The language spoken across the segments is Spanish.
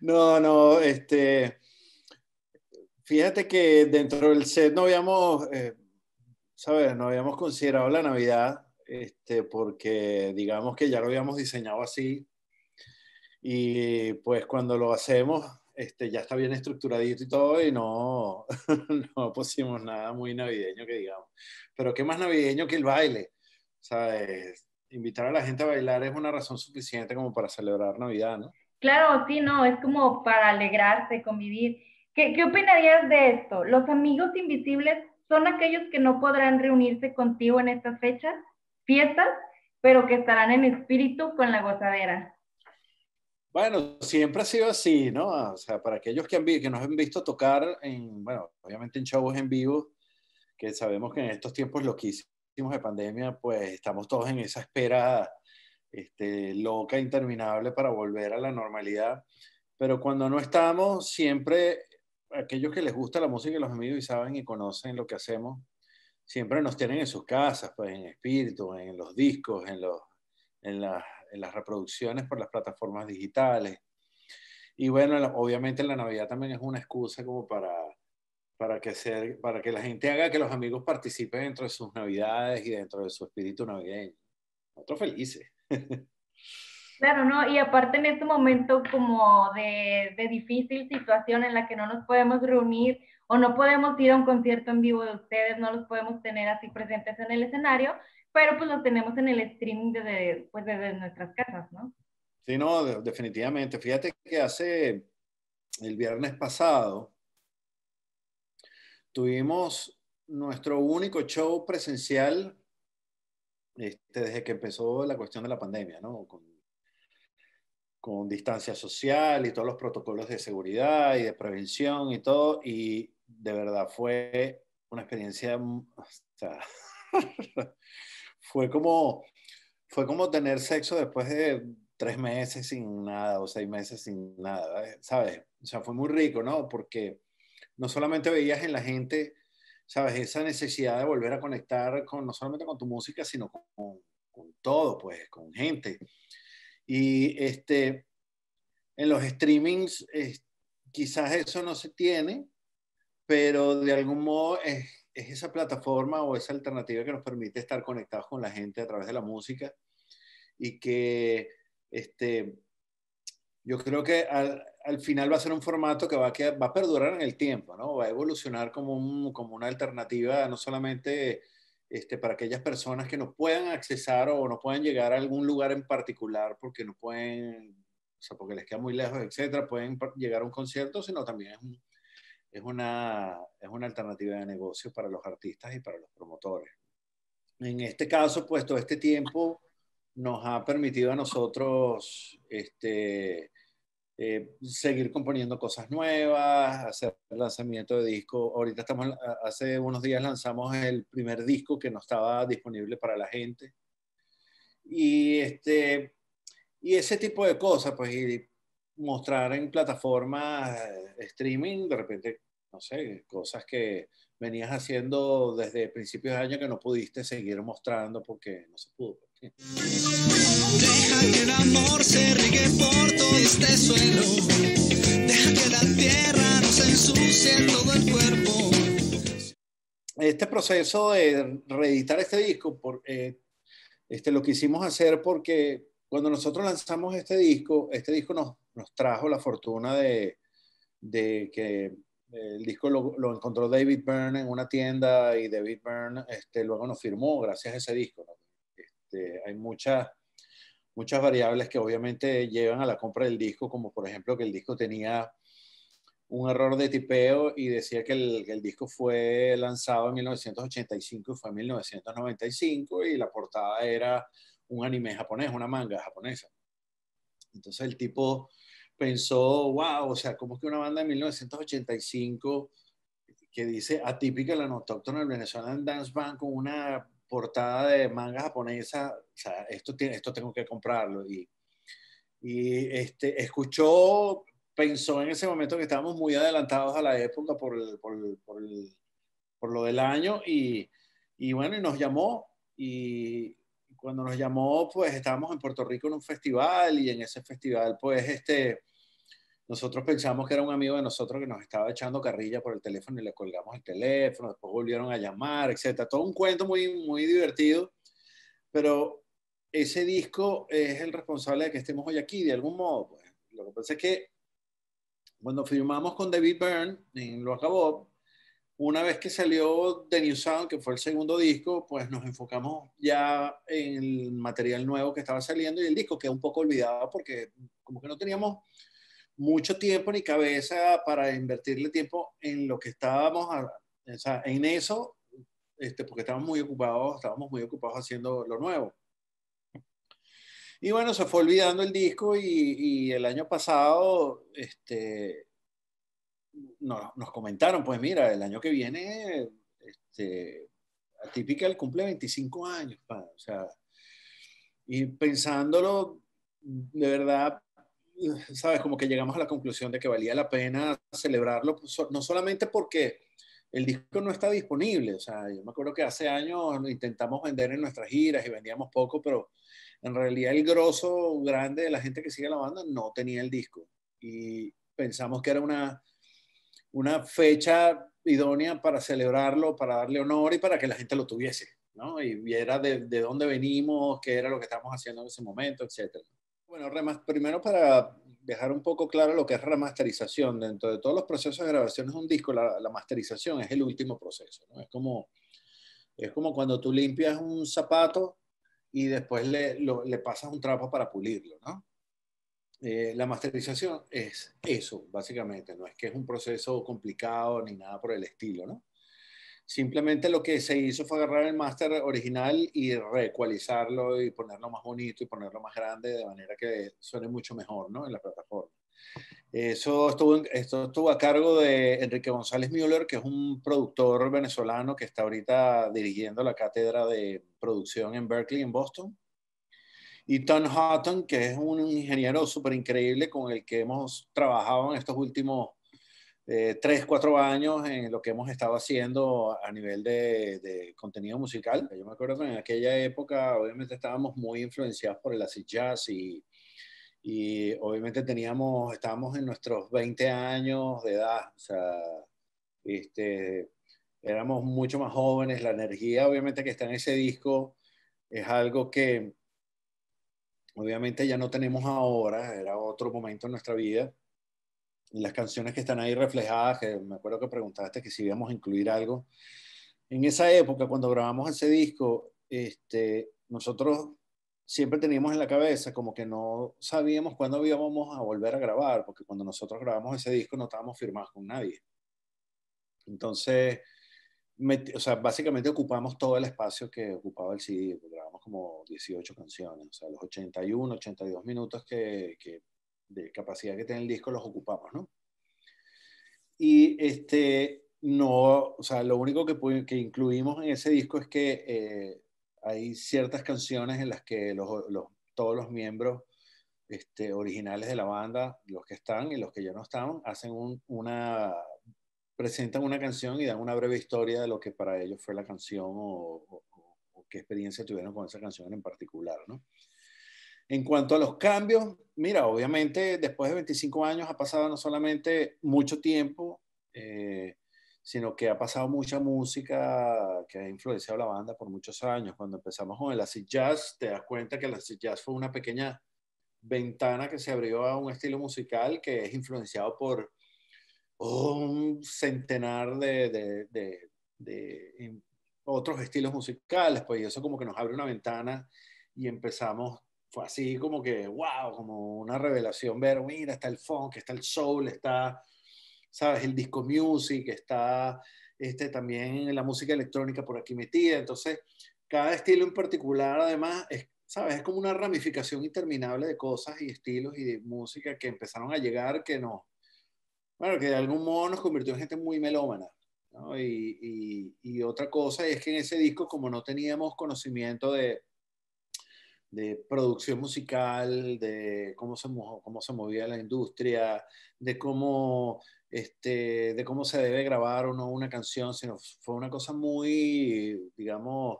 No, no, este. Fíjate que dentro del set no habíamos, eh, ¿sabes? No habíamos considerado la Navidad, este, porque digamos que ya lo habíamos diseñado así. Y pues cuando lo hacemos, este, ya está bien estructuradito y todo, y no, no pusimos nada muy navideño que digamos. Pero qué más navideño que el baile, ¿sabes? Invitar a la gente a bailar es una razón suficiente como para celebrar Navidad, ¿no? Claro, sí, no, es como para alegrarse, convivir. ¿Qué, ¿Qué opinarías de esto? ¿Los amigos invisibles son aquellos que no podrán reunirse contigo en estas fechas, fiestas, pero que estarán en espíritu con la gozadera? Bueno, siempre ha sido así, ¿no? O sea, para aquellos que, han, que nos han visto tocar, en, bueno, obviamente en shows en vivo, que sabemos que en estos tiempos loquísimos de pandemia, pues estamos todos en esa espera este, loca, interminable para volver a la normalidad. Pero cuando no estamos, siempre aquellos que les gusta la música y los amigos y saben y conocen lo que hacemos, siempre nos tienen en sus casas, pues en espíritu, en los discos, en, los, en, las reproducciones por las plataformas digitales. Y bueno, obviamente la Navidad también es una excusa como para, para, que ser, para que la gente haga que los amigos participen dentro de sus Navidades y dentro de su espíritu navideño. Nosotros felices. Claro, ¿no? Y aparte en este momento como de, difícil situación en la que no nos podemos reunir o no podemos ir a un concierto en vivo de ustedes, no los podemos tener así presentes en el escenario, pero pues los tenemos en el streaming desde, pues desde nuestras casas, ¿no? Sí, no, definitivamente. Fíjate que hace el viernes pasado tuvimos nuestro único show presencial este, desde que empezó la cuestión de la pandemia, ¿no? Con, distancia social y todos los protocolos de seguridad y de prevención y todo, y de verdad fue una experiencia, mm, fue como, fue como tener sexo después de tres meses sin nada o seis meses sin nada, ¿sabes? O sea, fue muy rico, ¿no? Porque no solamente veías en la gente ¿sabes? Esa necesidad de volver a conectar con, no solamente con tu música, sino con, todo, pues, con gente. Y este, en los streamings quizás eso no se tiene, pero de algún modo es, esa plataforma o esa alternativa que nos permite estar conectados con la gente a través de la música y que este, yo creo que al, al final va a ser un formato que va a, va a perdurar en el tiempo, ¿no? Va a evolucionar como, como una alternativa, no solamente este, para aquellas personas que no puedan accesar o no pueden llegar a algún lugar en particular porque no pueden, o sea, porque les queda muy lejos, etcétera, pueden llegar a un concierto, sino también es, una, es una alternativa de negocio para los artistas y para los promotores. En este caso, puesto este tiempo nos ha permitido a nosotros este, eh, seguir componiendo cosas nuevas, hacer lanzamiento de disco. Ahorita estamos, hace unos días lanzamos el primer disco que no estaba disponible para la gente. Y, este, y ese tipo de cosas, pues, y mostrar en plataformas eh, streaming, de repente, no sé, cosas que venías haciendo desde principios de año que no pudiste seguir mostrando porque no se pudo. Pues. Deja que el amor se riegue por todo este suelo. Deja que la tierra nos ensucie todo el cuerpo. Este proceso de reeditar este disco, por, eh, este, lo quisimos hacer porque cuando nosotros lanzamos este disco, este disco nos, nos trajo la fortuna de, de que el disco lo, encontró David Byrne en una tienda y David Byrne este, luego nos firmó gracias a ese disco. Este, hay muchas muchas variables que obviamente llevan a la compra del disco, como por ejemplo que el disco tenía un error de tipeo y decía que el, disco fue lanzado en 1985 y fue en 1995 y la portada era un anime japonés, una manga japonesa. Entonces el tipo pensó, wow, o sea, ¿cómo es que una banda de 1985 que dice atípica la autóctona del en Dance Band con una portada de manga japonesa, o sea, esto, tiene, esto tengo que comprarlo. Y, y este, escuchó, pensó en ese momento que estábamos muy adelantados a la época por, por, por lo del año y, y, bueno, y nos llamó y cuando nos llamó, pues estábamos en Puerto Rico en un festival y en ese festival, pues este, nosotros pensamos que era un amigo de nosotros que nos estaba echando carrilla por el teléfono y le colgamos el teléfono, después volvieron a llamar, etcétera. Todo un cuento muy, muy divertido, pero ese disco es el responsable de que estemos hoy aquí, de algún modo. Pues. Lo que pasa es que cuando firmamos con David Byrne en Lo Acabó, una vez que salió The New Sound, que fue el segundo disco, pues nos enfocamos ya en el material nuevo que estaba saliendo y el disco quedó un poco olvidado porque como que no teníamos mucho tiempo ni cabeza para invertirle tiempo en lo que estábamos, o sea, en eso, este, porque estábamos muy ocupados, estábamos muy ocupados haciendo lo nuevo. Y bueno, se fue olvidando el disco y, el año pasado este, nos comentaron, pues mira, el año que viene, este, el cumple 25 años, o sea, y pensándolo, de verdad sabes, como que llegamos a la conclusión de que valía la pena celebrarlo, pues, no solamente porque el disco no está disponible, o sea, yo me acuerdo que hace años intentamos vender en nuestras giras y vendíamos poco, pero en realidad el grosso grande de la gente que sigue la banda no tenía el disco y pensamos que era una, una fecha idónea para celebrarlo, para darle honor y para que la gente lo tuviese, ¿no? Y viera de, de dónde venimos, qué era lo que estábamos haciendo en ese momento, etcétera. Bueno, primero para dejar un poco claro lo que es remasterización. Dentro de todos los procesos de grabación de un disco, la, masterización es el último proceso. Es, como, es como cuando tú limpias un zapato y después le, pasas un trapo para pulirlo. ¿no? Eh, la masterización es eso, básicamente. No es que es un proceso complicado ni nada por el estilo. ¿no? Simplemente lo que se hizo fue agarrar el máster original y reecualizarlo y ponerlo más bonito y ponerlo más grande de manera que suene mucho mejor ¿no? en la plataforma. Eso estuvo, esto estuvo a cargo de Enrique González Müller, que es un productor venezolano que está ahorita dirigiendo la cátedra de producción en Berkeley, en Boston. Y Tom Houghton, que es un ingeniero súper increíble con el que hemos trabajado en estos últimos eh, tres, cuatro años en lo que hemos estado haciendo a nivel de, contenido musical. Yo me acuerdo que en aquella época obviamente estábamos muy influenciados por el acid jazz y, y obviamente teníamos, estábamos en nuestros 20 años de edad, o sea, este, éramos mucho más jóvenes, la energía obviamente que está en ese disco es algo que obviamente ya no tenemos ahora, era otro momento en nuestra vida las canciones que están ahí reflejadas, que me acuerdo que preguntaste que si íbamos a incluir algo. En esa época, cuando grabamos ese disco, este, nosotros siempre teníamos en la cabeza como que no sabíamos cuándo íbamos a volver a grabar, porque cuando nosotros grabamos ese disco no estábamos firmados con nadie. Entonces, o sea, básicamente ocupamos todo el espacio que ocupaba el CD, grabamos como 18 canciones, o sea, los 81, 82 minutos que, que de capacidad que tiene el disco los ocupamos, ¿no? Y este, no, o sea, lo único que, incluimos en ese disco es que eh, hay ciertas canciones en las que todos los miembros este, originales de la banda, los que están y los que ya no están, hacen una, presentan una canción y dan una breve historia de lo que para ellos fue la canción o, o qué experiencia tuvieron con esa canción en particular, ¿no? En cuanto a los cambios, mira, obviamente después de 25 años ha pasado no solamente mucho tiempo, eh, sino que ha pasado mucha música que ha influenciado la banda por muchos años. Cuando empezamos con el acid jazz, te das cuenta que el acid jazz fue una pequeña ventana que se abrió a un estilo musical que es influenciado por un centenar de, otros estilos musicales, pues eso como que nos abre una ventana y empezamos fue así como que, wow, como una revelación ver, mira, está el funk, está el soul, está, ¿sabes? El disco music, está este, también la música electrónica por aquí metida. Entonces, cada estilo en particular, además, ¿sabes? Es como una ramificación interminable de cosas y estilos y de música que empezaron a llegar que no. Bueno, que de algún modo nos convirtió en gente muy melómana. ¿no? Y, y otra cosa es que en ese disco, como no teníamos conocimiento de de producción musical, de cómo se, cómo se movía la industria, de cómo, este, de cómo se debe grabar o no una canción, sino fue una cosa muy, digamos,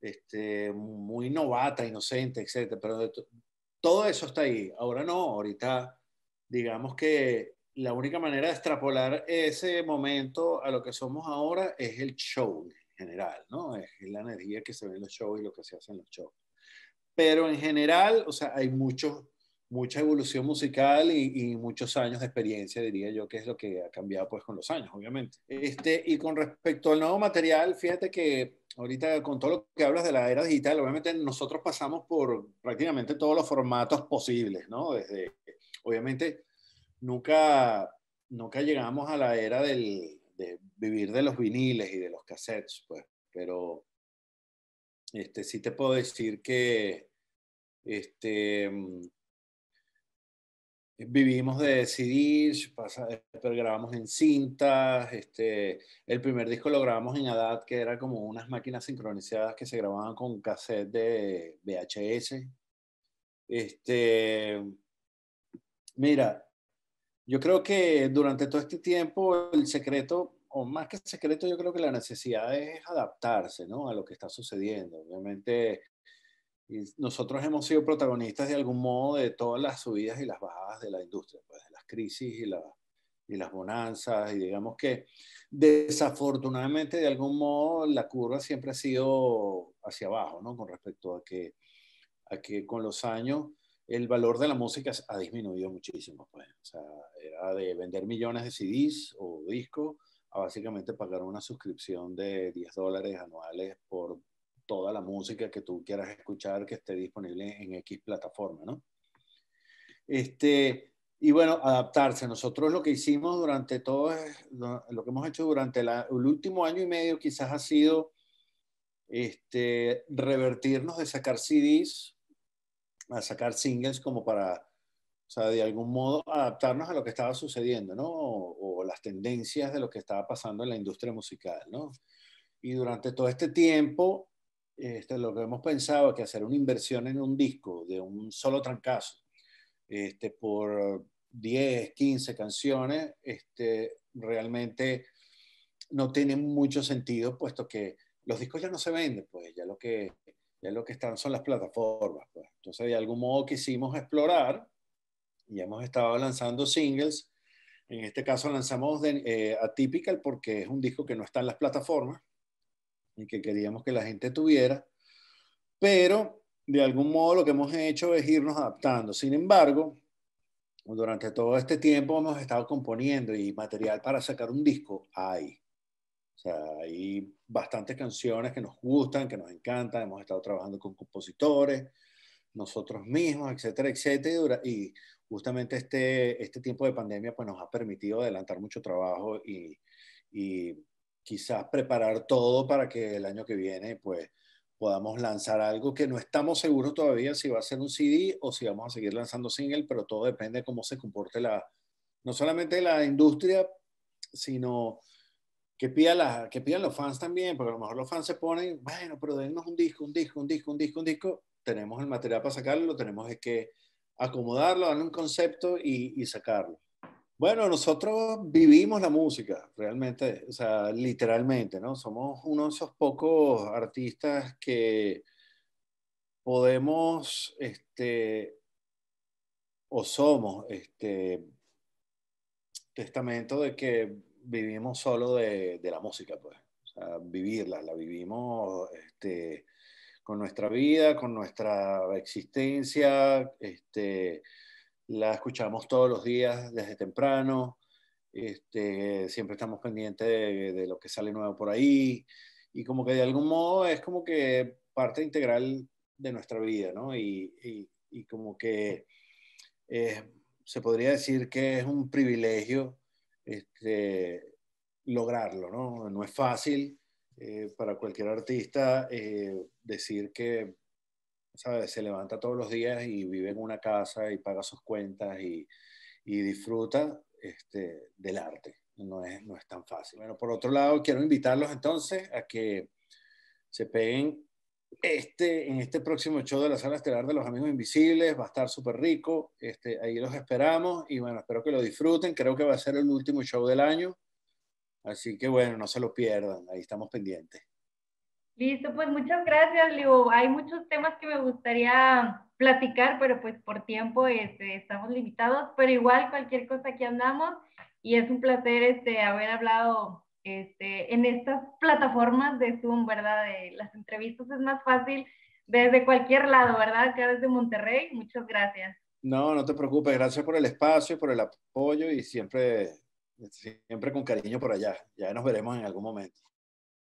este, muy novata, inocente, etc. Pero todo eso está ahí. Ahora no, ahorita digamos que la única manera de extrapolar ese momento a lo que somos ahora es el show en general, ¿no? Es la energía que se ve en los shows y lo que se hace en los shows pero en general, o sea, hay mucho, mucha evolución musical y, muchos años de experiencia, diría yo, que es lo que ha cambiado pues con los años, obviamente. Este, y con respecto al nuevo material, fíjate que ahorita con todo lo que hablas de la era digital, obviamente nosotros pasamos por prácticamente todos los formatos posibles, ¿no? Desde, obviamente, nunca, nunca llegamos a la era del, de vivir de los viniles y de los cassettes, pues, pero este, sí te puedo decir que este, mm, vivimos de CDs, pero grabamos en cintas, este, el primer disco lo grabamos en ADAT, que era como unas máquinas sincronizadas que se grababan con cassette de VHS. Este, mira, yo creo que durante todo este tiempo el secreto o más que secreto, yo creo que la necesidad es adaptarse ¿no? a lo que está sucediendo. Obviamente, nosotros hemos sido protagonistas de algún modo de todas las subidas y las bajadas de la industria, pues, de las crisis y, y las bonanzas, y digamos que desafortunadamente de algún modo la curva siempre ha sido hacia abajo, ¿no? Con respecto a que, a que con los años el valor de la música ha disminuido muchísimo, pues. era de vender millones de CDs o discos básicamente pagar una suscripción de 10 dólares anuales por toda la música que tú quieras escuchar que esté disponible en X plataforma, ¿no? Este, y bueno, adaptarse. Nosotros lo que hicimos durante todo, lo que hemos hecho durante el último año y medio quizás ha sido este, revertirnos de sacar CDs a sacar singles como para, o sea, de algún modo adaptarnos a lo que estaba sucediendo, ¿no? las tendencias de lo que estaba pasando en la industria musical, ¿no? Y durante todo este tiempo, este, lo que hemos pensado es que hacer una inversión en un disco de un solo trancazo, este, por 10, 15 canciones, este, realmente no tiene mucho sentido, puesto que los discos ya no se venden, pues ya lo que, ya lo que están son las plataformas. Pues. Entonces, de algún modo quisimos explorar y hemos estado lanzando singles en este caso lanzamos de, eh, Atypical porque es un disco que no está en las plataformas y que queríamos que la gente tuviera, pero de algún modo lo que hemos hecho es irnos adaptando. Sin embargo, durante todo este tiempo hemos estado componiendo y material para sacar un disco hay. O sea, hay bastantes canciones que nos gustan, que nos encantan, hemos estado trabajando con compositores, nosotros mismos, etcétera, etcétera. Y justamente este, este tiempo de pandemia pues, nos ha permitido adelantar mucho trabajo y, y quizás preparar todo para que el año que viene pues, podamos lanzar algo que no estamos seguros todavía si va a ser un CD o si vamos a seguir lanzando single, pero todo depende de cómo se comporte la, no solamente la industria, sino que, pida la, que pidan los fans también, porque a lo mejor los fans se ponen, bueno, pero denos un disco, un disco, un disco, un disco, un disco, tenemos el material para sacarlo, lo tenemos es que acomodarlo, darle un concepto y, sacarlo. Bueno, nosotros vivimos la música, realmente, o sea, literalmente, ¿no? Somos uno de esos pocos artistas que podemos, este, o somos, este, testamento de que vivimos solo de, de la música, pues. O sea, vivirla, la vivimos, este, con nuestra vida, con nuestra existencia. Este, la escuchamos todos los días desde temprano. Este, siempre estamos pendientes de, lo que sale nuevo por ahí. Y como que de algún modo es como que parte integral de nuestra vida, ¿no? Y, como que eh, se podría decir que es un privilegio este, lograrlo, ¿no? No es fácil eh, para cualquier artista eh, decir que ¿sabes? se levanta todos los días y vive en una casa y paga sus cuentas y, y disfruta este, del arte. No es, no es tan fácil. Bueno, por otro lado, quiero invitarlos entonces a que se peguen este, en este próximo show de la sala estelar de los Amigos Invisibles. Va a estar súper rico. Este, ahí los esperamos y bueno, espero que lo disfruten. Creo que va a ser el último show del año. Así que bueno, no se lo pierdan, ahí estamos pendientes. Listo, pues muchas gracias, Liu. Hay muchos temas que me gustaría platicar, pero pues por tiempo este, estamos limitados, pero igual cualquier cosa que andamos y es un placer este, haber hablado este, en estas plataformas de Zoom, ¿verdad? De las entrevistas es más fácil desde cualquier lado, ¿verdad? Acá desde Monterrey, muchas gracias. No, no te preocupes, gracias por el espacio, por el apoyo y siempre siempre con cariño por allá. Ya nos veremos en algún momento.